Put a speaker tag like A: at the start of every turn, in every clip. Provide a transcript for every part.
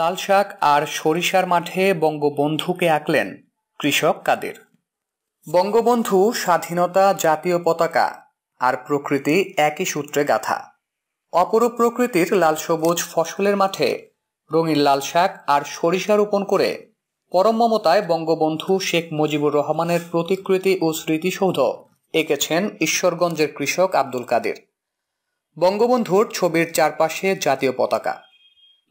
A: লাল শাক আর সরিষার মাঠে বঙ্গবন্ধুকে আঁকলেন কৃষক কাদের বঙ্গবন্ধু স্বাধীনতা জাতীয় পতাকা আর প্রকৃতি একই সূত্রে গাথা অপরূপ প্রকৃতির লাল সবুজ ফসলের মাঠে রঙিন লাল শাক আর সরিষা রোপণ করে পরম মমতায় বঙ্গবন্ধু শেখ মুজিবুর রহমানের প্রতিকৃতি ও স্মৃতিসৌধ এঁকেছেন ঈশ্বরগঞ্জের কৃষক আব্দুল কাদের বঙ্গবন্ধুর ছবির চারপাশে জাতীয় পতাকা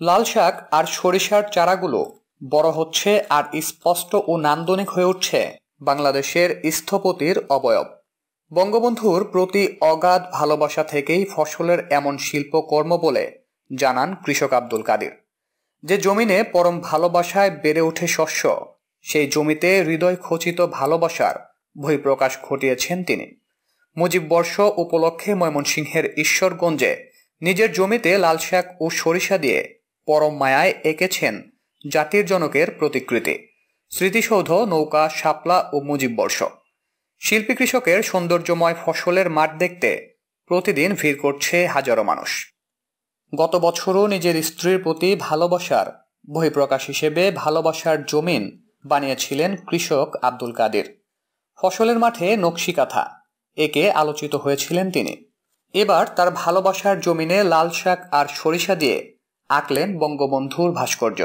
A: লাল শাক আর সরিষার চারাগুলো বড় হচ্ছে আর স্পষ্ট ও নান্দনিক হয়ে উঠছে বাংলাদেশের স্থপতির অবয়ব বঙ্গবন্ধুর প্রতি অগাধ ভালোবাসা থেকেই ফসলের এমন শিল্পকর্ম বলে জানান কৃষক আব্দুল কাদির যে জমিনে পরম ভালোবাসায় বেড়ে ওঠে শস্য সেই জমিতে হৃদয় খচিত ভালোবাসার বহিঃপ্রকাশ ঘটিয়েছেন তিনি মুজিব বর্ষ উপলক্ষে ময়মনসিংহের ঈশ্বরগঞ্জে নিজের জমিতে লাল শাক ও সরিষা দিয়ে পরম মায়ায় এঁকেছেন জাতির জনকের প্রতিকৃতি স্মৃতিসৌধ নৌকা শাপলা ও মুজিববর্ষ শিল্পী কৃষকের সৌন্দর্যময় ফসলের মাঠ দেখতে প্রতিদিন ভিড় করছে হাজারো মানুষ গত বছরও নিজের স্ত্রীর প্রতি ভালোবাসার বহিঃপ্রকাশ হিসেবে ভালোবাসার জমিন বানিয়েছিলেন কৃষক আব্দুল কাদের ফসলের মাঠে নকশিকাথা একে আলোচিত হয়েছিলেন তিনি এবার তার ভালোবাসার জমিনে লাল শাক আর সরিষা দিয়ে আঁকলেন বঙ্গবন্ধুর ভাস্কর্য